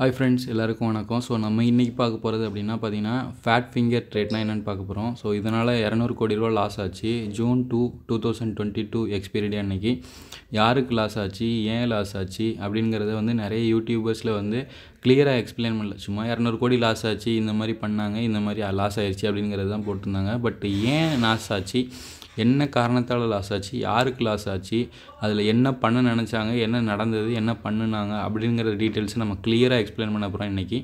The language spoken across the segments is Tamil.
ஹாய் ஃப்ரெண்ட்ஸ் எல்லாருக்கும் வணக்கம் ஸோ நம்ம இன்றைக்கி பார்க்க போகிறது அப்படின்னா பார்த்தீங்கன்னா ஃபேட் ஃபிங்கர் ட்ரேட்னா என்னென்னு பார்க்க போகிறோம் ஸோ இதனால் இரநூறு கோடி ரூபா லாஸ் ஆச்சு June two two thousand twenty two எக்ஸ்பீரியடே அன்னைக்கு யாருக்கு லாஸ் ஆச்சு ஏன் லாஸ் ஆச்சு அப்படிங்கிறத வந்து நிறைய யூடியூபர்ஸில் வந்து கிளியராக எக்ஸ்பிளைன் பண்ணல சும்மா இரநூறு கோடி லாஸ் ஆச்சு இந்த மாதிரி பண்ணாங்க இந்த மாதிரி லாஸ் ஆயிடுச்சு அப்படிங்கிறது தான் போட்டிருந்தாங்க பட் ஏன் லாஸ் ஆச்சு என்ன காரணத்தால் லாஸ் ஆச்சு யாருக்கு லாஸ் ஆச்சு அதில் என்ன பண்ண நினச்சாங்க என்ன நடந்தது என்ன பண்ணினாங்க அப்படிங்கிற டீட்டெயில்ஸ் நம்ம கிளியராக எக்ஸ்பிளைன் பண்ண போகிறோம் இன்றைக்கி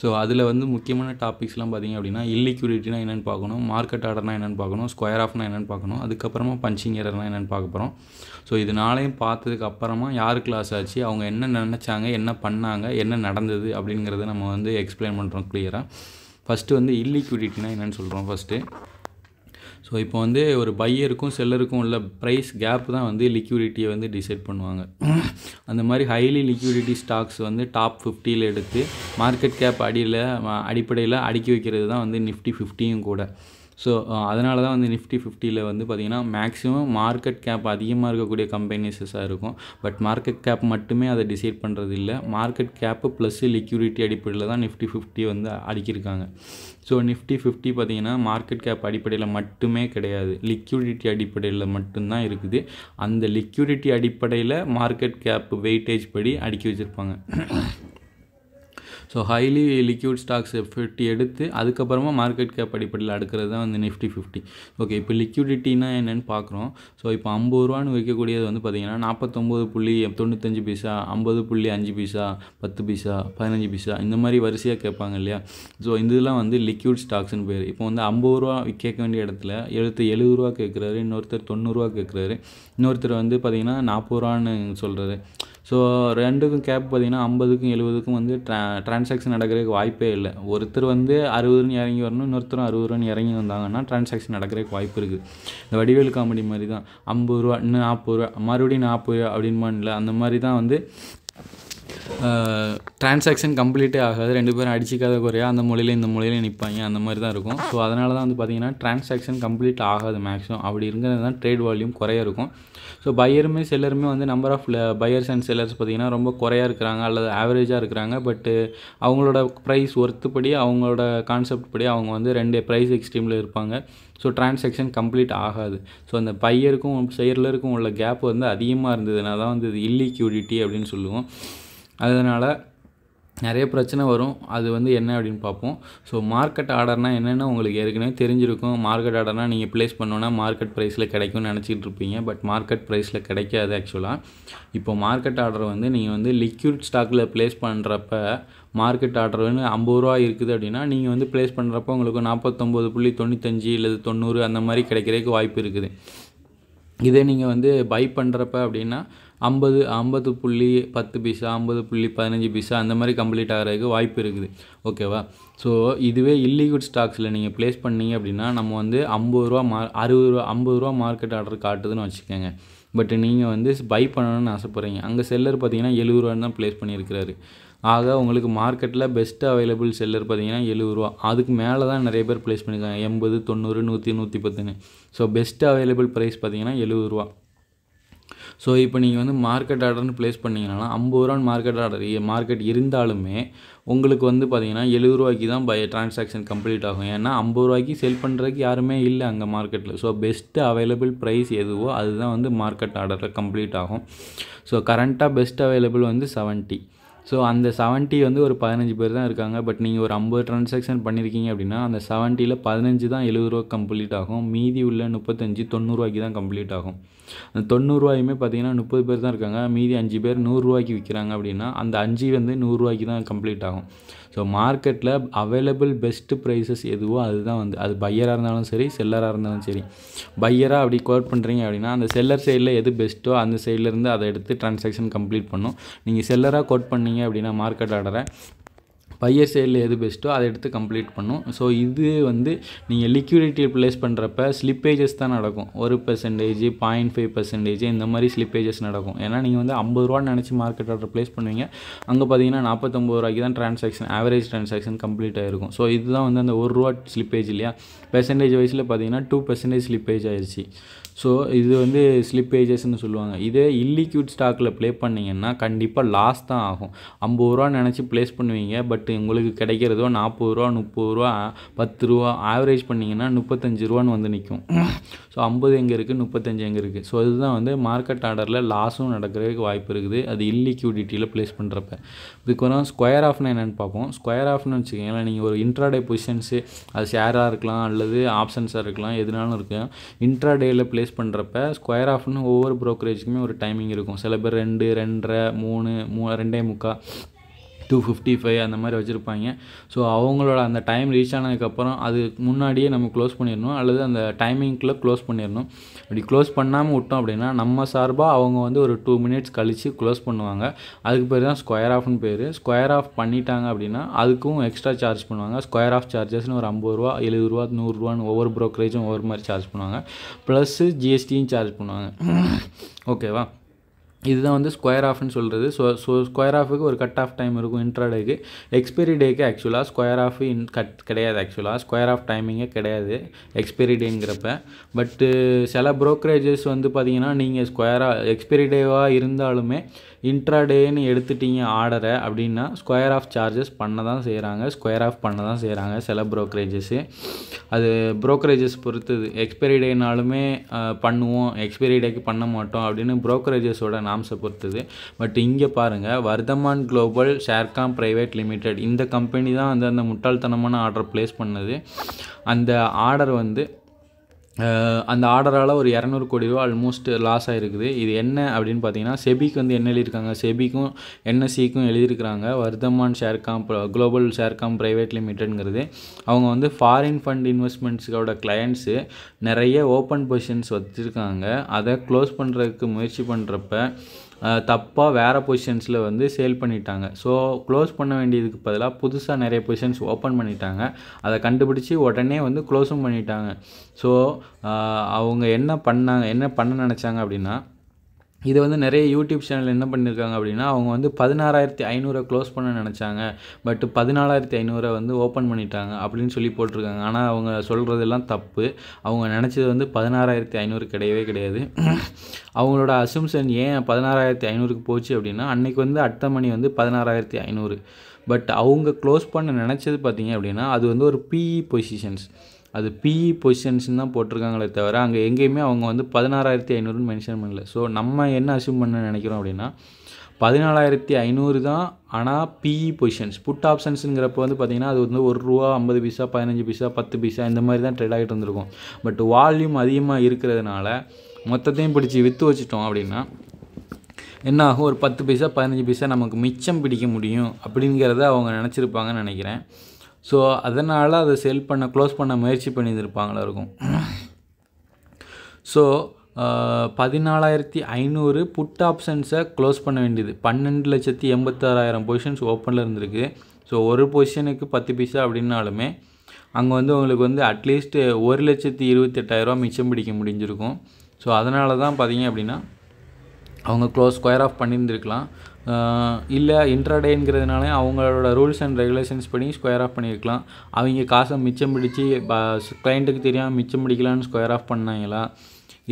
ஸோ அதில் வந்து முக்கியமான டாபிக்ஸ்லாம் பார்த்திங்க அப்படின்னா இல்லிக்யூரிட்டினா என்னென்னு பார்க்கணும் மார்க்கெட் ஆர்டர்னா என்னென்னு பார்க்கணும் ஸ்கொயர் ஆஃப்னா என்னென்னு பார்க்கணும் அதுக்கப்புறமா பஞ்சிங் எரர்னா என்னென்னு பார்க்க போகிறோம் ஸோ இது நாளையும் பார்த்ததுக்கு அப்புறமா யாருக்கு லாஸ் ஆச்சு அவங்க என்ன நினச்சாங்க என்ன பண்ணாங்க என்ன நடந்தது அப்படிங்கிறத நம்ம வந்து எக்ஸ்பிளைன் பண்ணுறோம் கிளியராக ஃபஸ்ட்டு வந்து இல்லிக்யூரிட்டினா என்னென்னு சொல்கிறோம் ஃபஸ்ட்டு ஸோ இப்போ வந்து ஒரு பையருக்கும் செல்லருக்கும் உள்ள ப்ரைஸ் கேப் தான் வந்து லிக்யூரிட்டியை வந்து டிசைட் பண்ணுவாங்க அந்த மாதிரி ஹைலி லிக்யூரிட்டி ஸ்டாக்ஸ் வந்து டாப் ஃபிஃப்டியில் எடுத்து மார்க்கெட் கேப் அடியில் அடிப்படையில் அடுக்கி வைக்கிறது தான் வந்து நிஃப்டி ஃபிஃப்டியும் கூட ஸோ அதனால தான் வந்து நிஃப்டி ஃபிஃப்டியில் வந்து பார்த்திங்கன்னா மேக்ஸிமம் மார்க்கெட் கேப் அதிகமாக இருக்கக்கூடிய கம்பெனிஸஸாக இருக்கும் பட் மார்க்கெட் கேப் மட்டுமே அதை டிசைட் பண்ணுறது இல்லை மார்க்கெட் கேப்பு ப்ளஸ் லிக்யூரிட்டி அடிப்படையில் தான் நிஃப்டி ஃபிஃப்டி வந்து அடிக்கிருக்காங்க ஸோ நிஃப்டி ஃபிஃப்டி பார்த்திங்கன்னா மார்க்கெட் கேப் அடிப்படையில் மட்டுமே கிடையாது லிக்யூடிட்டி அடிப்படையில் மட்டும்தான் இருக்குது அந்த லிக்யூடிட்டி அடிப்படையில் மார்க்கெட் கேப் வெயிட்டேஜ் படி அடுக்கி வச்சுருப்பாங்க so highly liquid stocks fifty எடுத்து அதுக்கப்புறமா மார்க்கெட் கேப் அடிப்படையில் அடுக்கிறது தான் வந்து நிஃப்டி ஃபிஃப்டி ஓகே இப்போ லிக்யூடிட்டினா என்னென்னு பார்க்குறோம் ஸோ இப்போ ஐம்பது ரூபான்னு விற்கக்கூடியது வந்து பார்த்திங்கன்னா நாற்பத்தொம்போது புள்ளி தொண்ணூத்தஞ்சு பைசா ஐம்பது புள்ளி அஞ்சு பைசா பத்து பைசா பதினஞ்சு பைசா இந்த மாதிரி வரிசையாக கேட்பாங்க இல்லையா ஸோ இதெல்லாம் வந்து லிக்யூட் ஸ்டாக்ஸ்னு பேர் இப்போ வந்து ஐம்பது ரூபா கேட்க வேண்டிய இடத்துல எழுத்து எழுபது ரூபா கேட்குறாரு இன்னொருத்தர் தொண்ணூறுரூவா கேட்குறாரு இன்னொருத்தர் வந்து பார்த்திங்கன்னா நாற்பது ரூபான்னு சொல்கிறாரு ஸோ ரெண்டுக்கும் கேப் பார்த்திங்கன்னா ஐம்பதுக்கும் எழுபதுக்கும் வந்து ட்ரா ட்ரான்சாக்ஷன் நடக்கிறதுக்கு வாய்ப்பே இல்லை ஒருத்தர் வந்து அறுபதுன்னு இறங்கி வரணும் இன்னொருத்தரும் அறுபது ரூபான்னு இறங்கி வந்தாங்கன்னா ட்ரான்சாக்ஷன் நடக்கிறதுக்கு வாய்ப்பு இருக்குது இந்த வடிவேல் காமெடி மாதிரி தான் ஐம்பது ரூபா இன்னும் நாற்பது ரூபா மறுபடியும் நாற்பது ரூபா அப்படின்மான்ல அந்த மாதிரி தான் வந்து டிரான்சாக்ஷன் கம்ப்ளீட்டே ஆகாது ரெண்டு பேரும் அடிச்சிக்காத குறையா அந்த மொழியில் இந்த மொழியில் நிற்பாங்க அந்த மாதிரி தான் இருக்கும் ஸோ அதனால தான் வந்து பார்த்திங்கன்னா டிரான்சாக்ஷன் கம்ப்ளீட் ஆகாது மேக்ஸிமம் அப்படி இருக்கிறது தான் ட்ரேட் வால்யூம் குறைய இருக்கும் ஸோ பையருமே செல்லருமே வந்து number of buyers and sellers பார்த்திங்கன்னா ரொம்ப குறையாக இருக்கிறாங்க அல்லது ஆவரேஜாக இருக்கிறாங்க பட்டு அவங்களோட ப்ரைஸ் ஒர்த்துப்படி அவங்களோட கான்செப்ட் படி அவங்க வந்து ரெண்டு ப்ரைஸ் எக்ஸ்ட்ரீமில் இருப்பாங்க ஸோ டிரான்சாக்ஷன் கம்ப்ளீட் ஆகாது ஸோ அந்த பையருக்கும் செயலருக்கும் உள்ள கேப் வந்து அதிகமாக இருந்ததுனால தான் வந்து இது இல்லிக்யூடிட்டி அப்படின்னு சொல்லுவோம் அதனால் நிறைய பிரச்சனை வரும் அது வந்து என்ன அப்படின்னு பார்ப்போம் ஸோ மார்க்கெட் ஆர்டர்னால் என்னென்ன உங்களுக்கு ஏற்கனவே தெரிஞ்சிருக்கும் மார்க்கெட் ஆர்டர்னால் நீங்கள் ப்ளேஸ் பண்ணோன்னா மார்க்கெட் ப்ரைஸில் கிடைக்கும்னு நினச்சிட்டு இருப்பீங்க பட் மார்க்கெட் ப்ரைஸில் கிடைக்காது ஆக்சுவலாக இப்போ மார்க்கெட் ஆர்டர் வந்து நீங்கள் வந்து லிக்யூட் ஸ்டாக்கில் ப்ளேஸ் பண்ணுறப்ப மார்க்கெட் ஆர்டர் வந்து ஐம்பது ரூபா இருக்குது அப்படின்னா நீங்கள் வந்து ப்ளேஸ் பண்ணுறப்ப உங்களுக்கு நாற்பத்தொம்போது புள்ளி தொண்ணூத்தஞ்சு இல்லை தொண்ணூறு அந்த மாதிரி கிடைக்கிறதுக்கு வாய்ப்பு இருக்குது இதே நீங்கள் வந்து பை பண்ணுறப்ப அப்படின்னா ஐம்பது ஐம்பது புள்ளி பத்து பைசா ஐம்பது புள்ளி பதினஞ்சு பைசா அந்த மாதிரி கம்ப்ளீட் ஆகிறதுக்கு வாய்ப்பு இருக்குது ஓகேவா ஸோ இதுவே இல்லிக்விட் ஸ்டாக்ஸில் நீங்கள் ப்ளேஸ் பண்ணீங்க அப்படின்னா நம்ம வந்து ஐம்பது ரூபா மா அறுபது ரூபா ஐம்பது ரூபா மார்க்கெட் ஆர்டர் காட்டுதுன்னு வச்சுக்கோங்க பட் நீங்கள் வந்து பை பண்ணணும்னு ஆசைப்பட்றீங்க அங்கே செல்லர் பார்த்தீங்கன்னா எழுபது ரூபான்னு தான் ப்ளேஸ் பண்ணியிருக்கிறாரு ஆக உங்களுக்கு மார்க்கெட்டில் பெஸ்ட்டு அவைலபிள் செல்லர் பார்த்தீங்கன்னா எழுபது ரூபா அதுக்கு மேலே தான் நிறைய பேர் ப்ளேஸ் பண்ணியிருக்காங்க எண்பது தொண்ணூறு நூற்றி நூற்றி பத்துன்னு ஸோ பெஸ்ட்டு அவைலபிள் ப்ரைஸ் பார்த்தீங்கன்னா எழுபது ரூபா ஸோ இப்போ நீங்கள் வந்து மார்க்கெட் ஆர்டர்னு ப்ளேஸ் பண்ணிங்கன்னா ஐம்பது ரூபான்னு மார்க்கெட் ஆர்டர் மார்க்கெட் இருந்தாலுமே உங்களுக்கு வந்து பார்த்திங்கன்னா எழுபது ரூபாய்க்கு தான் பை டிரான்சாக்ஷன் கம்ப்ளீட் ஆகும் ஏன்னா ஐம்பது ரூபாய்க்கு செல் பண்ணுறதுக்கு யாருமே இல்லை அங்கே மார்க்கெட்டில் ஸோ பெஸ்ட்டு அவைலபிள் ப்ரைஸ் எதுவோ அதுதான் வந்து மார்க்கெட் ஆர்டரில் கம்ப்ளீட் ஆகும் ஸோ கரண்ட்டாக பெஸ்ட் அவைலபிள் வந்து செவன்ட்டி ஸோ அந்த செவன்ட்டி வந்து ஒரு பதினஞ்சு பேர் தான் இருக்காங்க பட் நீங்கள் ஒரு ஐம்பது ட்ரான்சாக்ஷன் பண்ணியிருக்கீங்க அப்படின்னா அந்த செவன்ட்டியில் பதினஞ்சு தான் எழுபது ரூபா கம்ப்ளீட் ஆகும் மீதி உள்ள முப்பத்தஞ்சு தொண்ணூறுவாய்க்கு தான் கம்ப்ளீட் ஆகும் அந்த தொண்ணூறுவாயுமே பார்த்தீங்கன்னா முப்பது பேர் தான் இருக்காங்க மீதி அஞ்சு பேர் நூறுரூவாய்க்கு விற்கிறாங்க அப்படின்னா அந்த அஞ்சு வந்து நூறுரூவாய்க்கு தான் கம்ப்ளீட் ஆகும் ஸோ மார்க்கெட்டில் அவைலபிள் பெஸ்ட்டு ப்ரைஸஸ் எதுவோ அதுதான் வந்து அது பையராக இருந்தாலும் சரி செல்லராக இருந்தாலும் சரி பையராக அப்படி கோட் பண்ணுறீங்க அப்படின்னா அந்த செல்லர் சைடில் எது பெஸ்ட்டோ அந்த சைட்லேருந்து அதை எடுத்து ட்ரான்சாக்ஷன் கம்ப்ளீட் பண்ணும் நீங்கள் செல்லராக கோட் பண்ணீங்க அப்படின்னா மார்க்கெட் ஆர்டரை பையர் சேலில் எது பெஸ்ட்டோ அதை எடுத்து கம்ப்ளீட் பண்ணும் ஸோ இது வந்து நீங்கள் லிக்விடிட்டி ப்ளேஸ் பண்ணுறப்ப ஸ்லிப்பேஜஸ் தான் நடக்கும் ஒரு பர்சன்டேஜ் பாயிண்ட் ஃபைவ் பர்சன்டேஜ் இந்த மாதிரி ஸ்லிப்பேஜஸ் நடக்கும் ஏன்னா நீங்கள் வந்து ஐம்பது ரூபான்னு நினச்சி மார்க்கெட் ஆர்டர் ப்ளேஸ் பண்ணுவீங்க அங்கே பார்த்தீங்கன்னா நாற்பத்தொம்பது ரூபாய்க்கு தான் ட்ரான்சாக்ஷன் ஆவரேஜ் ட்ரான்சாக்ஷன் கம்ப்ளீட் ஆகிருக்கும் ஸோ இதுதான் வந்து அந்த ஒரு ரூபா ஸ்லிப்பேஜ் இல்லையா பெர்சன்டேஜ் வைஸில் பார்த்தீங்கன்னா டூ பெர்சன்டேஜ் ஸ்லிப்பேஜ் ஆயிடுச்சு ஸோ இது வந்து ஸ்லிப்பேஜஸ்ன்னு சொல்லுவாங்க இதே இல்லிக்யூட் ஸ்டாக்கில் ப்ளே பண்ணிங்கன்னா கண்டிப்பாக லாஸ் தான் ஆகும் ஐம்பது ரூபா நினச்சி ப்ளேஸ் பண்ணுவீங்க பட் உங்களுக்கு கிடைக்கிறதோ நாற்பது ரூபா முப்பது ரூபா பத்து ரூபா ஆவரேஜ் பண்ணிங்கன்னா முப்பத்தஞ்சு ரூபான்னு வந்து நிற்கும் ஸோ ஐம்பது எங்கே இருக்குது முப்பத்தஞ்சு எங்கே இருக்குது ஸோ இதுதான் வந்து மார்க்கெட் ஆர்டரில் லாஸும் நடக்கிறதுக்கு வாய்ப்பு இருக்குது அது இல்லிக்யூடிட்டியில் ப்ளேஸ் பண்ணுறப்ப இதுக்கப்புறம் ஸ்கொயர் ஆஃப்னா என்னென்னு பார்ப்போம் ஸ்கொயர் ஆஃப்னு வச்சுக்கோங்களேன் நீங்கள் ஒரு இன்ட்ராடே பொசிஷன்ஸு அது ஷேராக இருக்கலாம் அல்லது ஆப்ஷன்ஸாக இருக்கலாம் எதுனாலும் இருக்கும் இன்ட்ராடேயில் ப்ளேஸ் பண்ணுறப்ப ஸ்கொயர் ஆஃப்னு ஒவ்வொரு ப்ரோக்கரேஜுக்குமே ஒரு டைமிங் இருக்கும் சில பேர் ரெண்டு ரெண்டரை மூணு மூ ரெண்டே முக்கால் டூ ஃபிஃப்டி ஃபைவ் அந்த மாதிரி வச்சுருப்பாங்க ஸோ அவங்களோட அந்த டைம் ரீச் ஆனதுக்கப்புறம் அதுக்கு முன்னாடியே நம்ம க்ளோஸ் பண்ணிடணும் அல்லது அந்த டைமிங்க்குள்ளே க்ளோஸ் பண்ணிடணும் அப்படி க்ளோஸ் பண்ணாமல் விட்டோம் அப்படின்னா நம்ம சார்பாக அவங்க வந்து ஒரு டூ மினிட்ஸ் கழித்து க்ளோஸ் பண்ணுவாங்க அதுக்கு பேர் தான் ஸ்கொயர் ஆஃப்னு பேர் ஸ்கொயர் ஆஃப் பண்ணிட்டாங்க அப்படின்னா அதுக்கும் எக்ஸ்ட்ரா சார்ஜ் பண்ணுவாங்க ஸ்கொயர் ஆஃப் சார்ஜஸ்னு ஒரு ஐம்பது ரூபா எழுபது ரூபா நூறுரூவான்னு ஒவ்வொரு ப்ரோக்கரேஜும் ஒவ்வொரு மாதிரி சார்ஜ் பண்ணுவாங்க ப்ளஸ்ஸு ஜிஎஸ்டியும் சார்ஜ் பண்ணுவாங்க ஓகேவா இதுதான் வந்து ஸ்கொயர் ஆஃப்னு சொல்கிறது ஸோ ஸோ ஸ்கொயர் ஆஃபுக்கு ஒரு கட் ஆஃப் டைம் இருக்கும் இன்ட்ராடேக்கு எக்ஸ்பைரி டேக்கு ஆக்சுவலாக ஸ்கொயர் ஆஃப் இன் கட் கிடையாது ஆக்சுவலாக ஸ்கொயர் ஆஃப் டைமிங்கே கிடையாது எக்ஸ்பைரி டேங்கிறப்ப பட்டு சில ப்ரோக்கரேஜஸ் வந்து பார்த்தீங்கன்னா நீங்கள் ஸ்கொயராக எக்ஸ்பைரி டேவாக இருந்தாலுமே இன்ட்ராடேன்னு எடுத்துட்டீங்க ஆர்டரை அப்படின்னா ஸ்கொயர் ஆஃப் சார்ஜஸ் பண்ண தான் செய்கிறாங்க ஸ்கொயர் ஆஃப் பண்ண தான் செய்கிறாங்க சில ப்ரோக்கரேஜஸ்ஸு அது ப்ரோக்கரேஜஸ் பொறுத்தது எக்ஸ்பைரி டேனாலுமே பண்ணுவோம் எக்ஸ்பைரி டேக்கு பண்ண மாட்டோம் அப்படின்னு ப்ரோக்கரேஜஸோட நான் ஆம்ஸை பொறுத்தது பட் இங்கே பாருங்கள் Vardhaman global Sharecom private limited இந்த கம்பெனி தான் வந்து அந்த முட்டாள்தனமான ஆர்டர் ப்ளேஸ் பண்ணது அந்த ஆர்டர் வந்து அந்த ஆர்டரால் ஒரு இரநூறு கோடி ரூபா ஆல்மோஸ்ட் லாஸ் ஆகிருக்குது இது என்ன அப்படின்னு பார்த்தீங்கன்னா செபிக்கு வந்து என்ன எழுதியிருக்காங்க செபிக்கும் என்எஸ்சிக்கும் e எழுதியிருக்கிறாங்க Vardhaman Sharecom global Sharecom private லிமிடெட்ங்கிறது அவங்க வந்து ஃபாரின் ஃபண்ட் இன்வெஸ்ட்மெண்ட்ஸோட கிளையண்ட்ஸு நிறைய ஓப்பன் பொசிஷன்ஸ் வச்சுருக்காங்க அதை க்ளோஸ் பண்ணுறதுக்கு முயற்சி பண்ணுறப்ப தப்பாக வேறு பொசிஷன்ஸில் வந்து சேல் பண்ணிட்டாங்க ஸோ க்ளோஸ் பண்ண வேண்டியதுக்கு பதிலாக புதுசாக நிறைய பொசிஷன்ஸ் ஓப்பன் பண்ணிட்டாங்க அதை கண்டுபிடிச்சி உடனே வந்து க்ளோஸும் பண்ணிட்டாங்க ஸோ அவங்க என்ன பண்ணாங்க என்ன பண்ண நினச்சாங்க அப்படின்னா இது வந்து நிறைய யூடியூப் சேனல் என்ன பண்ணியிருக்காங்க அப்படின்னா அவங்க வந்து பதினாறாயிரத்தி ஐநூறை க்ளோஸ் பண்ண நினச்சாங்க பட் பதினாலாயிரத்தி ஐநூறை வந்து ஓப்பன் பண்ணிட்டாங்க அப்படின்னு சொல்லி போட்டிருக்காங்க ஆனால் அவங்க சொல்கிறதெல்லாம் தப்பு அவங்க நினச்சது வந்து பதினாறாயிரத்தி ஐநூறு கிடையவே கிடையாது அவங்களோட அசும்சன் ஏன் பதினாறாயிரத்தி ஐநூறுக்கு போச்சு அப்படின்னா அன்றைக்கி வந்து அடுத்த மணி வந்து பதினாறாயிரத்தி ஐநூறு பட் அவங்க க்ளோஸ் பண்ண நினச்சது பார்த்திங்க அப்படின்னா அது வந்து ஒரு பிஇ பொசிஷன்ஸ் e அது பிஇ பொசிஷன்ஸ் e தான் போட்டிருக்காங்களே தவிர அங்கே எங்கேயுமே அவங்க வந்து பதினாறாயிரத்தி ஐநூறுன்னு மென்ஷன் பண்ணல ஸோ நம்ம என்ன அசியூம் பண்ண நினைக்கிறோம் அப்படின்னா பதினாலாயிரத்தி ஐநூறு தான் ஆனால் பிஇ பொசிஷன்ஸ் புட் ஆப்ஷன்ஸுங்கிறப்ப வந்து பார்த்திங்கன்னா அது வந்து ஒரு ரூபா ஐம்பது பைசா பதினஞ்சு பைசா பத்து பைசா இந்த மாதிரி தான் ட்ரேட் ஆகிட்டு வந்திருக்கும் பட் வால்யூம் அதிகமாக இருக்கிறதுனால மொத்தத்தையும் பிடிச்சி விற்று வச்சிட்டோம் அப்படின்னா என்ன ஆகும் ஒரு பத்து பைசா பதினஞ்சு பைசா நமக்கு மிச்சம் பிடிக்க முடியும் அப்படிங்கிறத அவங்க நினச்சிருப்பாங்கன்னு நினைக்கிறேன் ஸோ அதனால் அதை சேல் பண்ண க்ளோஸ் பண்ண முயற்சி பண்ணியிருப்பாங்களா இருக்கும் ஸோ பதினாலாயிரத்தி ஐநூறு புட் ஆப்ஷன்ஸை க்ளோஸ் பண்ண வேண்டியது பன்னெண்டு லட்சத்தி எண்பத்தாறாயிரம் பொசிஷன்ஸ் ஓப்பனில் இருந்திருக்கு ஸோ ஒரு பொசிஷனுக்கு பத்து பைசா அப்படின்னாலுமே அங்கே வந்து உங்களுக்கு வந்து அட்லீஸ்ட் ஒரு லட்சத்தி இருபத்தெட்டாயிரரூவா மிச்சம் பிடிக்க முடிஞ்சிருக்கும் ஸோ அதனால தான் பார்த்தீங்க அப்படின்னா அவங்க க்ளோஸ் ஸ்கொயர் ஆஃப் பண்ணியிருந்துருக்கலாம் இல்லை இன்ட்ராடேங்கிறதுனால அவங்களோட ரூல்ஸ் அண்ட் ரெகுலேஷன்ஸ் படி ஸ்கொயர் ஆஃப் பண்ணியிருக்கலாம் அவங்க காசை மிச்சம் பிடிச்சி கிளைண்ட்டுக்கு தெரியாமல் மிச்சம் பிடிக்கலான்னு ஸ்கொயர் ஆஃப் பண்ணாங்களா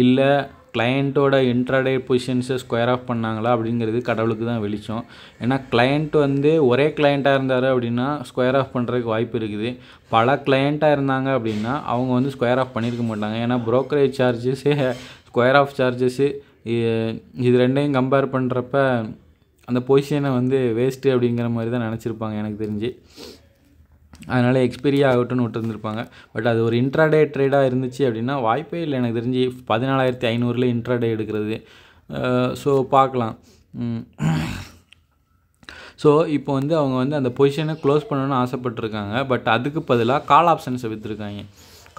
இல்லை கிளையண்ட்டோட இன்ட்ராடே பொசிஷன்ஸை ஸ்கொயர் ஆஃப் பண்ணாங்களா அப்படிங்கிறது கடவுளுக்கு தான் வெளிச்சம் ஏன்னா கிளையண்ட் வந்து ஒரே கிளையண்ட்டாக இருந்தார் அப்படின்னா ஸ்கொயர் ஆஃப் பண்ணுறதுக்கு வாய்ப்பு இருக்குது பல கிளையண்ட்டாக இருந்தாங்க அப்படின்னா அவங்க வந்து ஸ்கொயர் ஆஃப் பண்ணியிருக்க மாட்டாங்க ஏன்னா brokerage charges square off charges இது ரெண்டையும் கம்பேர் பண்ணுறப்ப அந்த பொசிஷனை வந்து வேஸ்ட்டு அப்படிங்கிற மாதிரி தான் நினச்சிருப்பாங்க எனக்கு தெரிஞ்சு அதனால் எக்ஸ்பீரியா ஆகட்டும்னு விட்டுருந்துருப்பாங்க பட் அது ஒரு இன்ட்ராடே ட்ரேடாக இருந்துச்சு அப்படின்னா வாய்ப்பே இல்லை எனக்கு தெரிஞ்சு பதினாலாயிரத்தி ஐநூறுல இன்ட்ராடே எடுக்கிறது ஸோ பார்க்கலாம் ஸோ இப்போ வந்து அவங்க வந்து அந்த பொசிஷனை க்ளோஸ் பண்ணணும்னு ஆசைப்பட்டுருக்காங்க பட் அதுக்கு பதிலாக கால் ஆப்ஷன்ஸை விற்றுருக்காங்க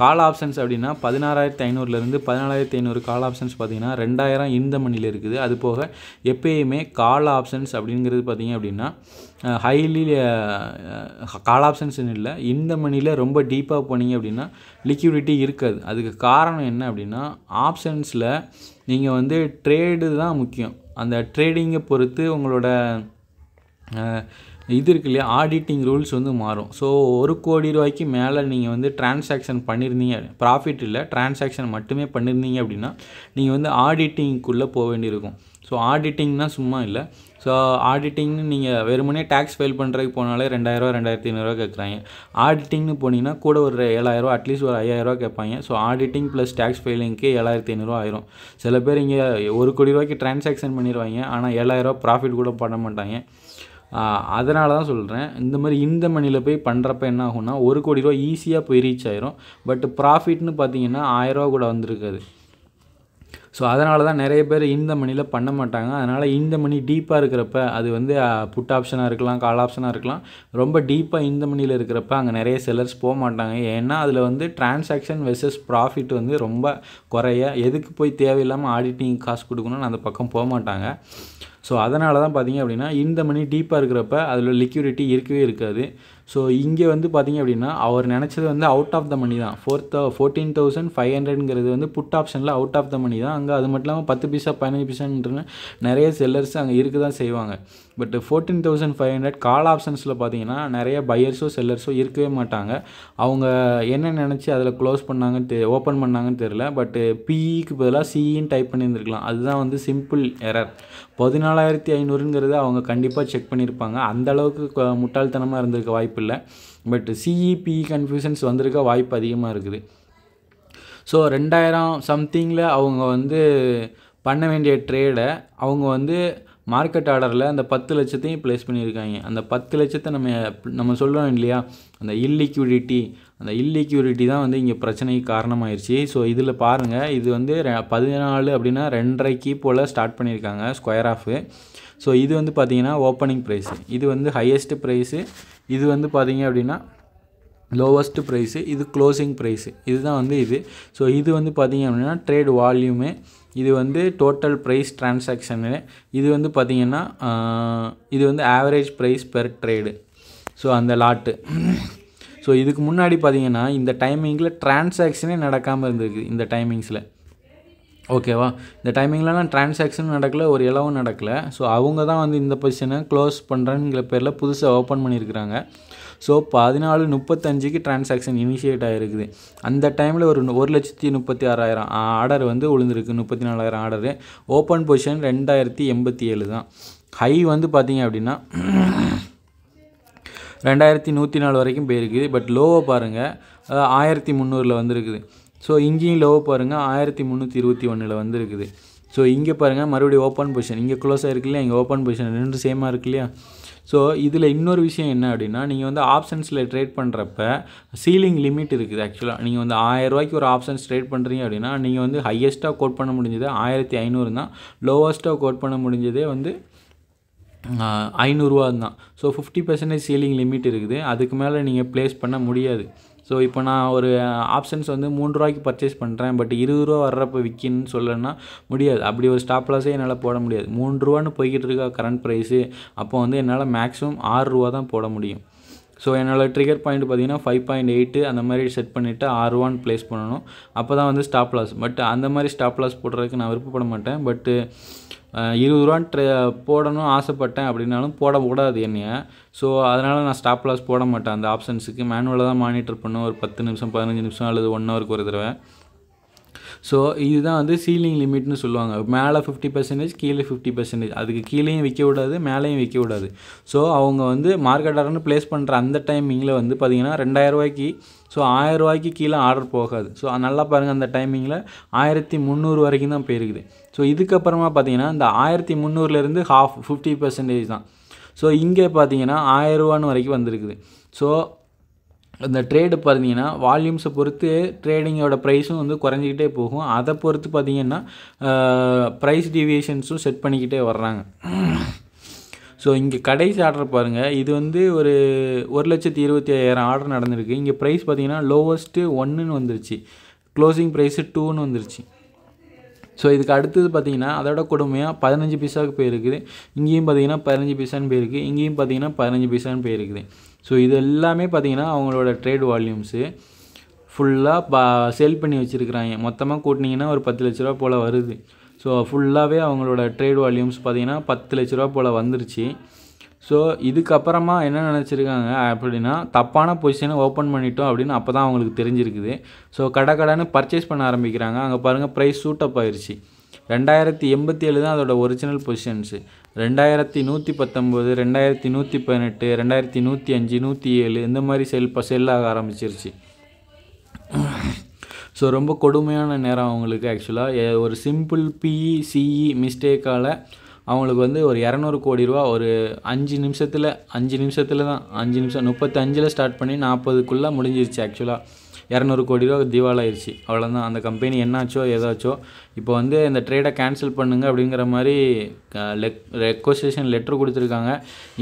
கால் ஆப்ஷன்ஸ் அப்படின்னா பதினாறாயிரத்தி ஐநூறுலேருந்து பதினாலாயிரத்தி ஐநூறு கால் ஆப்ஷன்ஸ் பார்த்தீங்கன்னா ரெண்டாயிரம் இந்த மணியில் இருக்குது அது போக எப்பயுமே கால் ஆப்ஷன்ஸ் அப்படிங்கிறது பார்த்தீங்க அப்படின்னா ஹைலி கால் ஆப்ஷன்ஸ்னு இல்லை இந்த மணியில் ரொம்ப டீப்பாக போனீங்க அப்படின்னா லிக்யூடிட்டி இருக்காது அதுக்கு காரணம் என்ன அப்படின்னா ஆப்ஷன்ஸில் நீங்கள் வந்து ட்ரேடு தான் முக்கியம் அந்த ட்ரேடிங்கை பொறுத்து உங்களோட இது இருக்கு இல்லையா ஆடிட்டிங் ரூல்ஸ் வந்து மாறும் ஸோ ஒரு கோடி ரூபாய்க்கு மேலே நீங்கள் வந்து டிரான்சாக்ஷன் பண்ணியிருந்தீங்க ப்ராஃபிட் இல்லை டிரான்சாக்ஷன் மட்டுமே பண்ணியிருந்தீங்க அப்படின்னா நீங்கள் வந்து ஆடிட்டிங்க்குள்ளே போக வேண்டியிருக்கும் ஸோ ஆடிட்டிங்னா சும்மா இல்லை ஸோ ஆடிட்டிங்னு நீங்கள் வெறுமனே டேக்ஸ் ஃபைல் பண்ணுறதுக்கு போனாலே ரெண்டாயிரரூவா ரெண்டாயிரத்தி ஐநூறுரூவா கேட்குறாங்க ஆடிட்டிங்னு போனீங்கன்னா கூட ஒரு ஏழாயிரரூவா அட்லீஸ்ட் ஒரு ஐயாயிரரூவா கேட்பாங்க ஸோ ஆடிட்டிங் ப்ளஸ் டேக்ஸ் ஃபைலிங்க்கு ஏழாயிரத்தி ஐநூறுரூவா ஆயிரும் சில பேர் இங்கே ஒரு கோடி ரூபாய்க்கு டிரான்சாக்ஷன் பண்ணிடுவாங்க ஆனால் ஏழாயிரரூவா ப்ராஃபிட் கூட பண்ண மாட்டாங்க அதனால தான் சொல்கிறேன் இந்த மாதிரி இந்த மணியில் போய் பண்ணுறப்ப என்ன ஆகும்னா ஒரு கோடி ரூபா ஈஸியாக போய் ரீச் ஆயிரும் பட் ப்ராஃபிட்னு பார்த்தீங்கன்னா ஆயிரரூவா கூட வந்திருக்காது ஸோ அதனால தான் நிறைய பேர் இந்த மணியில் பண்ண மாட்டாங்க அதனால் இந்த மணி டீப்பாக இருக்கிறப்ப அது வந்து புட் ஆப்ஷனாக இருக்கலாம் கால் ஆப்ஷனாக இருக்கலாம் ரொம்ப டீப்பாக இந்த மணியில் இருக்கிறப்ப அங்கே நிறைய செல்லர்ஸ் போக மாட்டாங்க ஏன்னா அதில் வந்து டிரான்சாக்ஷன் வெர்சஸ் ப்ராஃபிட் வந்து ரொம்ப குறைய எதுக்கு போய் தேவையில்லாமல் ஆடிட்டிங் காசு கொடுக்கணும்னு அந்த பக்கம் போக மாட்டாங்க ஸோ அதனால தான் பார்த்திங்க அப்படின்னா இந்த மணி டீப்பாக இருக்கிறப்ப அதில் லிக்யூரிட்டி இருக்கவே இருக்காது ஸோ இங்கே வந்து பார்த்திங்க அப்படின்னா அவர் நினச்சது வந்து அவுட் ஆஃப் த மணி தான் for the fourteen thousand five ஹண்ட்ரட்ங்கிறது வந்து புட் ஆப்ஷனில் அவுட் ஆஃப் த மணி தான் அங்கே அது மட்டும் இல்லாமல் பத்து பீஸா பதினஞ்சு பீஸான்னு நிறைய செல்லர்ஸ் அங்கே இருக்க தான் செய்வாங்க but fourteen thousand five hundred call ஆப்ஷன்ஸில் பார்த்தீங்கன்னா நிறைய பையர்ஸோ செல்லர்ஸோ இருக்கவே மாட்டாங்க அவங்க என்ன நினச்சி அதில் க்ளோஸ் பண்ணாங்கன்னு தெ ஓப்பன் பண்ணாங்கன்னு தெரில பட் பிஇக்கு e பதிலாக சிஇன்னு e டைப் பண்ணியிருந்துருக்கலாம் அதுதான் வந்து சிம்பிள் எரர் பதினாலாயிரத்தி ஐநூறுங்கிறத அவங்க கண்டிப்பாக செக் பண்ணியிருப்பாங்க அந்த அளவுக்கு முட்டாள்தனமாக இருந்திருக்க வாய்ப்பு இல்லை பட் சிஇபி கன்ஃபியூஷன்ஸ் வந்திருக்க வாய்ப்பு அதிகமாக இருக்குது ஸோ ரெண்டாயிரம் சம்திங்கில் அவங்க வந்து பண்ண வேண்டிய ட்ரேடை அவங்க வந்து மார்க்கெட் ஆர்டரில் அந்த பத்து லட்சத்தையும் ப்ளேஸ் பண்ணியிருக்காங்க அந்த பத்து லட்சத்தை நம்ம நம்ம சொல்கிறோம் இல்லையா அந்த இல்லிக்யூடிட்டி அந்த இல்லிக்யூரிட்டி தான் வந்து இங்கே பிரச்சனைக்கு காரணமாயிருச்சு ஸோ இதில் பாருங்கள் இது வந்து பதினாலு அப்படின்னா ரெண்டரைக்கு போல் ஸ்டார்ட் பண்ணியிருக்காங்க ஸ்கொயர் ஆஃபு ஸோ இது வந்து பார்த்திங்கன்னா ஓப்பனிங் ப்ரைஸு இது வந்து ஹையஸ்ட் ப்ரைஸு இது வந்து பார்த்திங்க அப்படின்னா லோவஸ்ட் ப்ரைஸு இது க்ளோசிங் ப்ரைஸு இதுதான் வந்து இது ஸோ இது வந்து பார்த்திங்க அப்படின்னா ட்ரேட் வால்யூமு இது வந்து டோட்டல் ப்ரைஸ் ட்ரான்சாக்ஷனு இது வந்து பார்த்திங்கன்னா இது வந்து average price per trade so அந்த லாட்டு ஸோ இதுக்கு முன்னாடி பார்த்திங்கன்னா இந்த டைமிங்கில் டிரான்சாக்ஷனே நடக்காமல் இருந்திருக்கு இந்த டைமிங்ஸில் ஓகேவா இந்த டைமிங்லலாம் டிரான்சாக்ஷன் நடக்கலை ஒரு இளவும் நடக்கலை ஸோ அவங்க தான் வந்து இந்த பொசிஷனை க்ளோஸ் பண்ணுறேங்கிற பேரில் புதுசாக ஓப்பன் பண்ணியிருக்கிறாங்க ஸோ பதினாலு முப்பத்தஞ்சுக்கு டிரான்சாக்ஷன் இனிஷியேட் ஆகிருக்குது அந்த டைமில் ஒரு ஒரு லட்சத்தி முப்பத்தி ஆறாயிரம் ஆர்டர் வந்து விழுந்திருக்கு முப்பத்தி நாலாயிரம் ஆர்டரு ஓப்பன் பொசிஷன் ரெண்டாயிரத்தி எண்பத்தி ஏழு தான் ஹை வந்து பார்த்தீங்க அப்படின்னா ரெண்டாயிரத்தி நூற்றி நாலு வரைக்கும் போயிருக்குது பட் லோவை பாருங்கள் ஆயிரத்தி முந்நூறில் வந்துருக்குது ஸோ இங்கேயும் லோவை பாருங்கள் ஆயிரத்தி முந்நூற்றி இருபத்தி ஒன்றில் வந்துருக்குது ஸோ இங்கே பாருங்கள் மறுபடியும் ஓப்பன் பொசிஷன் இங்கே க்ளோஸாக இருக்கு இல்லையா இங்கே ஓப்பன் பொசிஷன் ரெண்டு சேமாக இருக்கு இல்லையா ஸோ இதில் இன்னொரு விஷயம் என்ன அப்படின்னா நீங்கள் வந்து ஆப்ஷன்ஸில் ட்ரேட் பண்ணுறப்ப சீலிங் லிமிட் இருக்குது ஆக்சுவலாக நீங்கள் வந்து ரூபாய்க்கு ஒரு ஆப்ஷன்ஸ் ட்ரேட் பண்ணுறீங்க அப்படின்னா நீங்கள் வந்து ஹையஸ்ட்டாக கோட் பண்ண முடிஞ்சது ஆயிரத்தி ஐநூறு தான் லோவஸ்ட்டாக கோட் பண்ண முடிஞ்சதே வந்து ஐநூறுரூவா தான் so fifty percentage ceiling limit இருக்குது அதுக்கு மேலே நீங்கள் ப்ளேஸ் பண்ண முடியாது ஸோ இப்போ நான் ஒரு ஆப்ஷன்ஸ் வந்து மூணு ரூபாய்க்கு பர்ச்சேஸ் பண்ணுறேன் பட் இருபது ரூபா வர்றப்போ விற்கின்னு சொல்லணும்னா முடியாது அப்படி ஒரு ஸ்டாப் லாஸே என்னால் போட முடியாது மூணு ரூபான்னு போய்கிட்டு இருக்கா கரண்ட் ப்ரைஸு அப்போ வந்து என்னால் மேக்ஸிமம் ஆறு ரூபா தான் போட முடியும் ஸோ என்னோடய ட்ரிகர் பாயிண்ட் பார்த்தீங்கன்னா ஃபைவ் பாயிண்ட் எயிட்டு அந்த மாதிரி செட் பண்ணிவிட்டு ஆறு ஒன் ப்ளேஸ் பண்ணணும் அப்போ தான் வந்து ஸ்டாப் லாஸ் பட் அந்த மாதிரி ஸ்டாப் லாஸ் போடுறதுக்கு நான் விருப்பப்பட மாட்டேன் பட்டு இருபது ரூபான்னு ட்ரெ போடணும்னு ஆசைப்பட்டேன் அப்படின்னாலும் போடக்கூடாது என்னையை ஸோ அதனால் நான் ஸ்டாப் லாஸ் போட மாட்டேன் அந்த ஆப்ஷன்ஸுக்கு மேனுவலாக தான் மானிட்டர் பண்ணுவேன் ஒரு பத்து நிமிஷம் பதினஞ்சு நிமிஷம் அல்லது ஒன் ஹவருக்கு ஒரு தடவை ஸோ இதுதான் வந்து சீலிங் லிமிட்னு சொல்லுவாங்க மேலே ஃபிஃப்டி பர்சன்டேஜ் கீழே ஃபிஃப்டி பர்சன்டேஜ் அதுக்கு கீழேயும் விற்க விடாது மேலேயும் விற்க விடாது ஸோ அவங்க வந்து மார்க்கெட்டர்னு ப்ளேஸ் பண்ணுற அந்த டைமிங்கில் வந்து பார்த்திங்கன்னா ரெண்டாயிரரூவாய்க்கு ஸோ ஆயிரம் ரூபாய்க்கு கீழே ஆர்டர் போகாது ஸோ நல்லா பாருங்கள் அந்த டைமிங்கில் ஆயிரத்தி முந்நூறு வரைக்கும் தான் போயிருக்குது ஸோ இதுக்கப்புறமா பார்த்தீங்கன்னா இந்த ஆயிரத்தி முந்நூறுலேருந்து ஹாஃப் ஃபிஃப்டி பர்சன்டேஜ் தான் ஸோ இங்கே பார்த்தீங்கன்னா ஆயிரரூவான்னு வரைக்கும் வந்திருக்குது ஸோ இந்த ட்ரேடு பார்த்தீங்கன்னா வால்யூம்ஸை பொறுத்து ட்ரேடிங்கோட ப்ரைஸும் வந்து குறைஞ்சிக்கிட்டே போகும் அதை பொறுத்து பார்த்தீங்கன்னா ப்ரைஸ் டிவியேஷன்ஸும் செட் பண்ணிக்கிட்டே வர்றாங்க ஸோ இங்கே கடைசி ஆர்டர் பாருங்கள் இது வந்து ஒரு ஒரு லட்சத்தி இருபத்தி ஐயாயிரம் ஆர்டர் நடந்திருக்கு இங்கே ப்ரைஸ் பார்த்தீங்கன்னா லோவஸ்ட்டு ஒன்றுன்னு வந்துருச்சு க்ளோசிங் ப்ரைஸு டூன்னு வந்துருச்சு ஸோ இதுக்கு அடுத்தது பார்த்தீங்கன்னா அதோட கொடுமையாக பதினஞ்சு பைசாவுக்கு போயிருக்குது இங்கேயும் பார்த்தீங்கன்னா பதினஞ்சு பைசான்னு போயிருக்கு இங்கேயும் பார்த்தீங்கன்னா பதினஞ்சு பைசான்னு போயிருக்குது ஸோ இது எல்லாமே பார்த்திங்கன்னா அவங்களோட ட்ரேட் வால்யூம்ஸு ஃபுல்லாக பா சேல் பண்ணி வச்சுருக்கிறாங்க மொத்தமாக கூட்டினீங்கன்னா ஒரு பத்து லட்ச ரூபா போல் வருது ஸோ ஃபுல்லாகவே அவங்களோட ட்ரேட் வால்யூம்ஸ் பார்த்திங்கன்னா பத்து லட்ச ரூபா போல் வந்துருச்சு ஸோ இதுக்கப்புறமா என்ன நினச்சிருக்காங்க அப்படின்னா தப்பான பொசிஷனை ஓப்பன் பண்ணிட்டோம் அப்படின்னு அப்போ தான் அவங்களுக்கு தெரிஞ்சிருக்குது ஸோ கடை கடைன்னு பர்ச்சேஸ் பண்ண ஆரம்பிக்கிறாங்க அங்கே பாருங்கள் ப்ரைஸ் சூட் அப் ஆயிடுச்சு ரெண்டாயிரத்தி எண்பத்தி ஏழு தான் அதோட ஒரிஜினல் பொசிஷன்ஸு ரெண்டாயிரத்தி நூற்றி பத்தொம்போது ரெண்டாயிரத்தி நூற்றி பதினெட்டு ரெண்டாயிரத்தி நூற்றி அஞ்சு நூற்றி ஏழு இந்த மாதிரி செல் இப்போ செல் ஆக ஆரம்பிச்சிருச்சு ஸோ ரொம்ப கொடுமையான நேரம் அவங்களுக்கு ஆக்சுவலாக ஒரு சிம்பிள் பிஇ சிஇ மிஸ்டேக்கால் அவங்களுக்கு வந்து ஒரு இரநூறு கோடி ரூபா ஒரு அஞ்சு நிமிஷத்தில் அஞ்சு நிமிஷத்தில் தான் அஞ்சு நிமிஷம் முப்பத்தஞ்சில் ஸ்டார்ட் பண்ணி நாற்பதுக்குள்ளே முடிஞ்சிருச்சு ஆக்சுவலாக இரநூறு கோடி ரூபா திவாலாயிருச்சு அவ்வளோதான் அந்த கம்பெனி என்னாச்சோ ஏதாச்சோ இப்போ வந்து இந்த ட்ரேடை கேன்சல் பண்ணுங்க அப்படிங்கிற மாதிரி லெக் ரெக்வஸ்டேஷன் லெட்ரு கொடுத்துருக்காங்க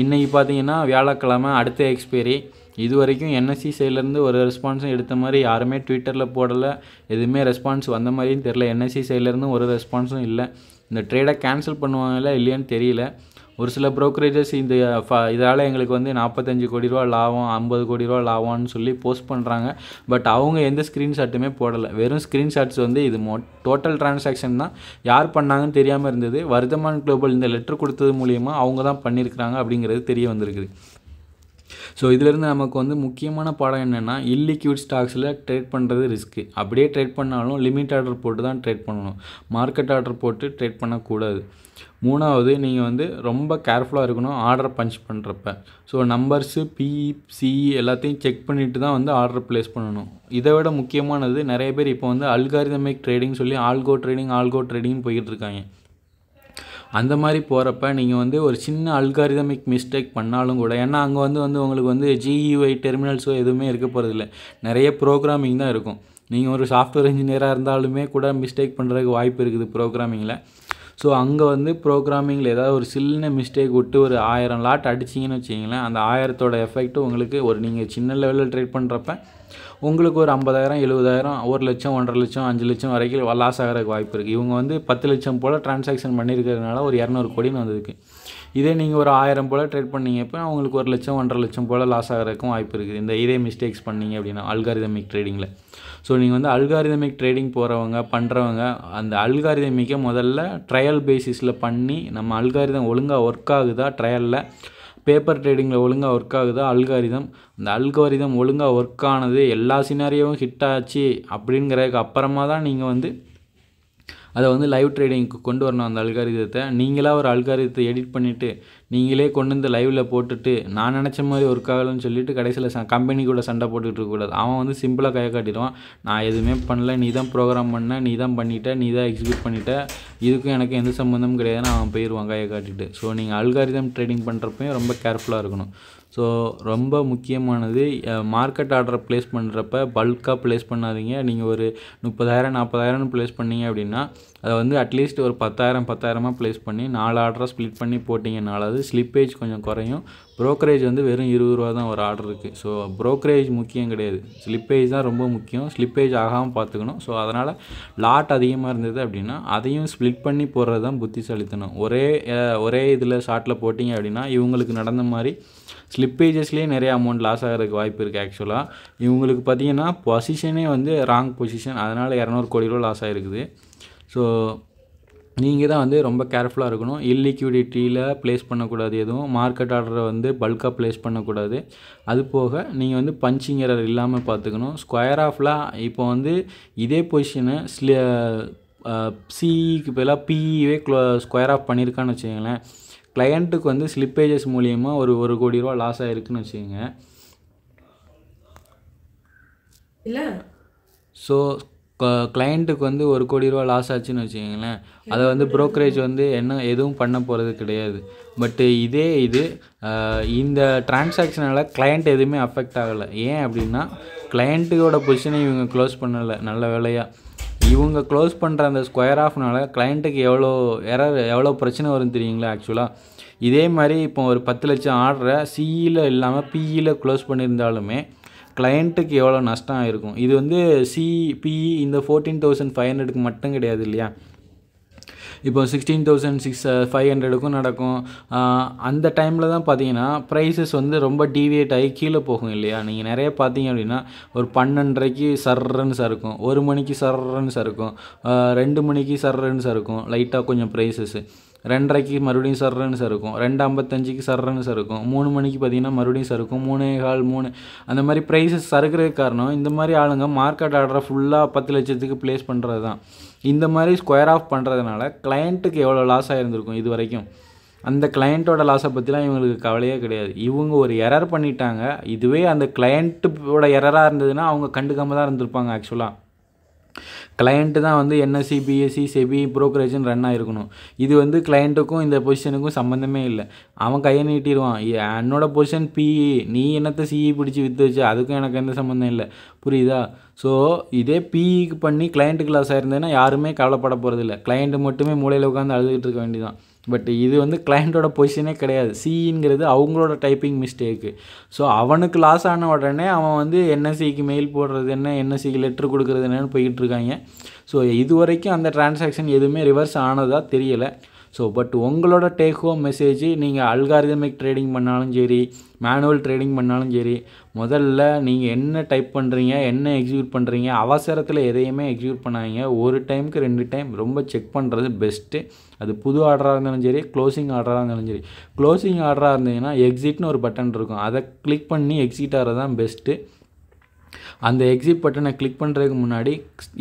இன்றைக்கி பார்த்தீங்கன்னா வியாழக்கிழமை அடுத்த எக்ஸ்பைரி இது வரைக்கும் என்எஸ்சி சைட்லேருந்து e ஒரு ரெஸ்பான்ஸும் எடுத்த மாதிரி யாருமே ட்விட்டரில் போடலை எதுவுமே ரெஸ்பான்ஸ் வந்த மாதிரியும் தெரில என்எஸ்சி சைட்லேருந்து e ஒரு ரெஸ்பான்ஸும் இல்லை இந்த ட்ரேடை கேன்சல் பண்ணுவாங்களா இல்லையான்னு தெரியல ஒரு சில ப்ரோக்கரேஜஸ் இந்த ஃப இதால் எங்களுக்கு வந்து நாற்பத்தஞ்சு கோடி ரூபா லாபம் ஐம்பது கோடி ரூபா லாபம்னு சொல்லி போஸ்ட் பண்ணுறாங்க பட் அவங்க எந்த ஸ்க்ரீன்ஷாட்டுமே போடலை வெறும் ஸ்க்ரீன்ஷாட்ஸ் வந்து இது மோ டோட்டல் ட்ரான்சாக்ஷன் தான் யார் பண்ணாங்கன்னு தெரியாமல் இருந்தது வர்தமான் குளோபல் இந்த லெட்டர் கொடுத்தது மூலியமாக அவங்க தான் பண்ணியிருக்கிறாங்க அப்படிங்கிறது தெரிய வந்திருக்குது ஸோ இதிலேருந்து நமக்கு வந்து முக்கியமான பாடம் என்னென்னா இல்லிக்யூட் ஸ்டாக்ஸில் ட்ரேட் பண்ணுறது ரிஸ்க்கு அப்படியே ட்ரேட் பண்ணாலும் லிமிட் ஆர்டர் போட்டு தான் ட்ரேட் பண்ணணும் மார்க்கெட் ஆர்டர் போட்டு ட்ரேட் பண்ணக்கூடாது மூணாவது நீங்கள் வந்து ரொம்ப கேர்ஃபுல்லாக இருக்கணும் ஆர்டர் பஞ்ச் பண்ணுறப்ப ஸோ நம்பர்ஸு பிஇ சிஇ எல்லாத்தையும் செக் பண்ணிவிட்டு தான் வந்து ஆர்டர் ப்ளேஸ் பண்ணணும் இதை விட முக்கியமானது நிறைய பேர் இப்போ வந்து அல்காரிதமிக் ட்ரேடிங் சொல்லி ஆல்கோ ட்ரேடிங் ஆல்கோ ட்ரேடிங்னு போய்கிட்டு இருக்காங்க அந்த மாதிரி போகிறப்ப நீங்கள் வந்து ஒரு சின்ன அல்காரிதமிக் மிஸ்டேக் பண்ணாலும் கூட ஏன்னா அங்கே வந்து வந்து உங்களுக்கு வந்து ஜிஇஒய் டெர்மினல்ஸோ e எதுவுமே இருக்க போகிறதில்ல நிறைய ப்ரோக்ராமிங் தான் இருக்கும் நீங்கள் ஒரு சாஃப்ட்வேர் இன்ஜினியராக இருந்தாலுமே கூட மிஸ்டேக் பண்ணுறதுக்கு வாய்ப்பு இருக்குது ப்ரோக்ராமிங்கில் ஸோ அங்கே வந்து ப்ரோக்ராமிங்கில் ஏதாவது ஒரு சின்ன மிஸ்டேக் விட்டு ஒரு ஆயிரம் லாட் அடிச்சிங்கன்னு வச்சிங்களேன் அந்த ஆயிரத்தோட எஃபெக்ட்டும் உங்களுக்கு ஒரு நீங்கள் சின்ன லெவலில் ட்ரேட் பண்ணுறப்ப உங்களுக்கு ஒரு ஐம்பதாயிரம் எழுபதாயிரம் ஒரு லட்சம் ஒன்றரை லட்சம் அஞ்சு லட்சம் வரைக்கும் லாஸ் ஆகிறதுக்கு வாய்ப்பு இருக்குது இவங்க வந்து பத்து லட்சம் போல் டிரான்சாக்ஷன் பண்ணியிருக்கிறதுனால ஒரு இரநூறு கோடின்னு வந்திருக்கு இதே நீங்கள் ஒரு ஆயிரம் போல் ட்ரேட் பண்ணிங்கப்போ அவங்களுக்கு ஒரு லட்சம் ஒன்றரை லட்சம் போல் லாஸ் ஆகிறதுக்கும் வாய்ப்பு இருக்குது இந்த இதே மிஸ்டேக்ஸ் பண்ணீங்க அப்படின்னா அல்காரிதமிக் ட்ரேடிங்கில் ஸோ நீங்கள் வந்து அல்காரிதமிக் ட்ரேடிங் போகிறவங்க பண்ணுறவங்க அந்த அல்காரிதமிக்கை முதல்ல ட்ரையல் பேசிஸில் பண்ணி நம்ம அல்காரிதம் ஒழுங்காக ஒர்க் ஆகுதா ட்ரையலில் பேப்பர் ட்ரேடிங்கில் ஒழுங்காக ஒர்க் ஆகுதா அல்காரிதம் அந்த அல்காரிதம் ஒழுங்காக ஒர்க் ஆனது எல்லா சினாரியோவும் ஹிட் ஆச்சு அப்படிங்கிறதுக்கு அப்புறமா தான் நீங்கள் வந்து அதை வந்து லைவ் ட்ரேடிங்க்கு கொண்டு வரணும் அந்த அல்காரிதத்தை நீங்களாக ஒரு அல்காரிதத்தை எடிட் பண்ணிவிட்டு நீங்களே கொண்டு வந்து லைவில் போட்டுட்டு நான் நினச்ச மாதிரி ஒர்க் ஆகலன்னு சொல்லிட்டு கடைசியில் ச கம்பெனி கூட சண்டை போட்டுக்கிட்டு இருக்கக்கூடாது அவன் வந்து சிம்பிளாக கையை காட்டிடுவான் நான் எதுவுமே பண்ணல நீ தான் ப்ரோக்ராம் பண்ண நீ தான் பண்ணிட்ட நீ தான் எக்ஸிக்யூட் பண்ணிட்ட இதுக்கும் எனக்கு எந்த சம்மந்தமும் கிடையாதுன்னு அவன் போயிடுவான் கையை காட்டிட்டு ஸோ நீங்கள் அல்காரிதம் ட்ரேடிங் பண்ணுறப்பையும் ரொம்ப கேர்ஃபுல்லாக இருக்கணும் ஸோ ரொம்ப முக்கியமானது மார்க்கெட் ஆர்டரை ப்ளேஸ் பண்ணுறப்ப பல்காக ப்ளேஸ் பண்ணாதீங்க நீங்கள் ஒரு முப்பதாயிரம் நாற்பதாயிரம்னு ப்ளேஸ் பண்ணீங்க அப்படின்னா அதை வந்து அட்லீஸ்ட் ஒரு பத்தாயிரம் பத்தாயிரமாக ப்ளேஸ் பண்ணி நாலு ஆர்டராக ஸ்ப்ளிட் பண்ணி அது ஸ்லிப்பேஜ் கொஞ்சம் குறையும் ப்ரோக்கரேஜ் வந்து வெறும் இருபது ரூபா தான் ஒரு ஆர்டருக்கு ஸோ ப்ரோக்கரேஜ் முக்கியம் கிடையாது ஸ்லிப்பேஜ் தான் ரொம்ப முக்கியம் ஸ்லிப்பேஜ் ஆகாமல் பார்த்துக்கணும் ஸோ அதனால் லாட் அதிகமாக இருந்தது அப்படின்னா அதையும் ஸ்ப்ளிட் பண்ணி போடுறது தான் புத்திசாலித்தனம் ஒரே ஒரே இதில் ஷார்ட்டில் போட்டிங்க அப்படின்னா இவங்களுக்கு நடந்த மாதிரி ஸ்லிப்பேஜஸ்லேயே நிறைய அமௌண்ட் லாஸ் ஆகிறதுக்கு வாய்ப்பு இருக்குது ஆக்சுவலாக இவங்களுக்கு பார்த்திங்கன்னா பொசிஷனே வந்து ராங் பொசிஷன் அதனால் இரநூறு கோடி ரூபா லாஸ் ஆகிருக்குது ஸோ நீங்கள் தான் வந்து ரொம்ப கேர்ஃபுல்லாக இருக்கணும் இல்லிக்யூடிட்டியில் ப்ளேஸ் பண்ணக்கூடாது எதுவும் மார்க்கெட் ஆர்டரை வந்து பல்காக ப்ளேஸ் பண்ணக்கூடாது அது போக நீங்கள் வந்து பஞ்சிங் எரர் இல்லாமல் பார்த்துக்கணும் ஸ்கொயர் ஆஃப்லாம் இப்போ வந்து இதே பொசிஷனை ஸ்லி சிஇக்கு e பதிலாக பிஇவே க்ளோ ஸ்கொயர் ஆஃப் பண்ணியிருக்கான்னு வச்சுக்கங்களேன் கிளையண்ட்டுக்கு வந்து ஸ்லிப்பேஜஸ் மூலியமாக ஒரு ஒரு கோடி ரூபா லாஸ் ஆகிருக்குன்னு வச்சுக்கோங்க இல்லை ஸோ கிளைண்ட்டுக்கு வந்து ஒரு கோடி ரூபா லாஸ் ஆச்சுன்னு வச்சுக்கிங்களேன் அதை வந்து ப்ரோக்கரேஜ் வந்து என்ன எதுவும் பண்ண போகிறது கிடையாது பட்டு இதே இது இந்த டிரான்சாக்ஷனால் கிளையண்ட் எதுவுமே அஃபெக்ட் ஆகலை ஏன் அப்படின்னா கிளையண்ட்டோட பொசிஷனை இவங்க க்ளோஸ் பண்ணலை நல்ல வேலையாக இவங்க க்ளோஸ் பண்ணுற அந்த ஸ்கொயர் ஆஃப்னால கிளைண்ட்டுக்கு எவ்வளோ எரர் எவ்வளோ பிரச்சனை வரும் தெரியுங்களா ஆக்சுவலாக இதே மாதிரி இப்போ ஒரு பத்து லட்சம் ஆர்டரை சிஇயில் e இல்லாமல் e பிஇயில் க்ளோஸ் பண்ணியிருந்தாலுமே கிளையண்ட்டுக்கு எவ்வளோ நஷ்டம் ஆகிருக்கும் இது வந்து சிபிஇ e இந்த ஃபோர்டீன் தௌசண்ட் ஃபைவ் ஹண்ட்ரடுக்கு மட்டும் கிடையாது இல்லையா இப்போ சிக்ஸ்டீன் தௌசண்ட் சிக்ஸ் ஃபைவ் ஹண்ட்ரடுக்கும் நடக்கும் அந்த டைமில் தான் பார்த்தீங்கன்னா ப்ரைஸஸ் வந்து ரொம்ப டிவியேட் ஆகி கீழே போகும் இல்லையா நீங்கள் நிறைய பார்த்தீங்க அப்படின்னா ஒரு பன்னெண்டரைக்கு சர்றன்னு சறுக்கும் ஒரு மணிக்கு சர்றன்னு சறுக்கும் ரெண்டு மணிக்கு சர்றன்னு சறுக்கும் லைட்டாக கொஞ்சம் ப்ரைஸஸ்ஸு ரெண்டரைக்கு மறுபடியும் சர்றன்னு சறுக்கும் ரெண்டு ஐம்பத்தஞ்சுக்கு சர்றன்னு சறுக்கும் மூணு மணிக்கு பார்த்தீங்கன்னா மறுபடியும் சறுக்கும் மூணே கால் மூணு அந்த மாதிரி ப்ரைஸஸ் சறுக்கிறதுக்கு காரணம் இந்த மாதிரி ஆளுங்க மார்க்கெட் ஆர்டரை ஃபுல்லாக பத்து லட்சத்துக்கு ப்ளேஸ் பண்ணுறது தான் இந்த மாதிரி ஸ்கொயர் ஆஃப் பண்ணுறதுனால கிளையண்ட்டுக்கு எவ்வளோ லாஸ் ஆகிருந்திருக்கும் இது வரைக்கும் அந்த கிளையண்ட்டோட லாஸை பற்றிலாம் இவங்களுக்கு கவலையே கிடையாது இவங்க ஒரு எரர் பண்ணிட்டாங்க இதுவே அந்த கிளையண்ட்டோட எரராக இருந்ததுன்னா அவங்க கண்டுக்காமல் தான் இருந்திருப்பாங்க ஆக்சுவலாக கிளையண்ட்டு தான் வந்து என்எஸ்சி பிஎஸ்சி செபி ப்ரோக்கரேஜ்னு ரன் ஆகிருக்கணும் இது வந்து கிளையண்ட்டுக்கும் இந்த பொசிஷனுக்கும் சம்மந்தமே இல்லை அவன் கையை நீட்டிடுவான் என்னோட பொசிஷன் பிஇ நீ என்னத்தை சிஇ e பிடிச்சி விற்று வச்சு அதுக்கும் எனக்கு எந்த சம்மந்தம் இல்லை புரியுதா ஸோ இதே பிஇக்கு e பண்ணி கிளையண்ட்டு கிளாஸ் ஆயிருந்தேன்னா யாருமே கவலைப்பட போகிறதில்ல கிளையண்ட்டு மட்டுமே மூளையில் உட்காந்து அழுதுகிட்டு இருக்க வேண்டியதான் பட் இது வந்து கிளையண்ட்டோட பொசிஷனே கிடையாது சிஇங்கிறது அவங்களோட டைப்பிங் மிஸ்டேக்கு ஸோ அவனுக்கு லாஸ் ஆன உடனே அவன் வந்து என்எஸ்சிக்கு e மெயில் போடுறது என்ன என்எஸ்சிக்கு e லெட்ரு கொடுக்குறது என்னன்னு போய்கிட்டு இருக்காங்க ஸோ இது வரைக்கும் அந்த டிரான்சாக்ஷன் எதுவுமே ரிவர்ஸ் ஆனதாக தெரியலை ஸோ பட் உங்களோட டேக் ஹோம் மெசேஜ் நீங்கள் அல்காரிதமிக் ட்ரேடிங் பண்ணாலும் சரி மேனுவல் ட்ரேடிங் பண்ணாலும் சரி முதல்ல நீங்கள் என்ன டைப் பண்ணுறீங்க என்ன எக்ஸிக்யூட் பண்ணுறீங்க அவசரத்தில் எதையுமே எக்ஸிக்யூட் பண்ணாதீங்க ஒரு டைமுக்கு ரெண்டு டைம் ரொம்ப செக் பண்ணுறது பெஸ்ட்டு அது புது ஆர்டராக இருந்தாலும் சரி க்ளோசிங் ஆர்டராக இருந்தாலும் சரி க்ளோசிங் ஆர்டராக இருந்தீங்கன்னா எக்ஸிட்னு ஒரு பட்டன் இருக்கும் அதை கிளிக் பண்ணி எக்ஸிட் ஆகிறது தான் பெஸ்ட்டு அந்த எக்ஸிட் பட்டனை கிளிக் பண்ணுறதுக்கு முன்னாடி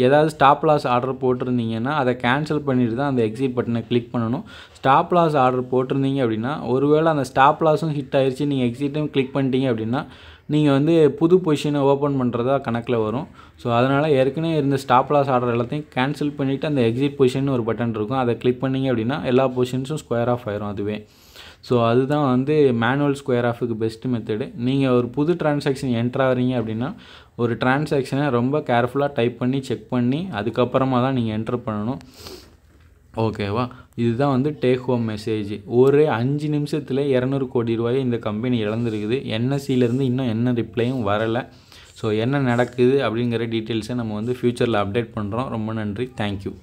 ஏதாவது ஸ்டாப் லாஸ் ஆர்டர் போட்டிருந்தீங்கன்னா அதை கேன்சல் பண்ணிட்டு தான் அந்த எக்ஸிட் பட்டனை கிளிக் பண்ணணும் ஸ்டாப் லாஸ் ஆர்டர் போட்டிருந்தீங்க அப்படின்னா ஒருவேளை அந்த ஸ்டாப் லாஸும் ஹிட் ஆயிடுச்சு நீங்கள் எக்ஸிட்டும் கிளிக் பண்ணிட்டீங்க அப்படின்னா நீங்கள் வந்து புது பொசிஷனை ஓப்பன் பண்ணுறதா கணக்கில் வரும் ஸோ அதனால் ஏற்கனவே இருந்த ஸ்டாப் லாஸ் ஆர்டர் எல்லாத்தையும் கேன்சல் பண்ணிவிட்டு அந்த எக்ஸிட் பொசிஷன் ஒரு பட்டன் இருக்கும் அதை கிளிக் பண்ணிங்க அப்படின்னா எல்லா பொசிஷன்ஸும் ஸ்கொயர் ஆஃப் ஆயிரும் அதுவே ஸோ அதுதான் வந்து மேனுவல் ஸ்கொயர் ஆஃபுக்கு பெஸ்ட் மெத்தடு நீங்கள் ஒரு புது டிரான்சாக்ஷன் என்ட்ராகிறீங்க அப்படின்னா ஒரு டிரான்சாக்ஷனை ரொம்ப கேர்ஃபுல்லாக டைப் பண்ணி செக் பண்ணி அதுக்கப்புறமா தான் நீங்கள் என்ட்ரு பண்ணணும் ஓகேவா இதுதான் வந்து டேக் ஹோம் மெசேஜ் ஒரு அஞ்சு நிமிஷத்தில் இரநூறு கோடி ரூபாயை இந்த கம்பெனி இழந்துருக்குது என்எஸ்சியிலேருந்து இன்னும் என்ன ரிப்ளையும் வரலை ஸோ என்ன நடக்குது அப்படிங்கிற டீட்டெயில்ஸை நம்ம வந்து ஃப்யூச்சரில் அப்டேட் பண்ணுறோம் ரொம்ப நன்றி தேங்க்யூ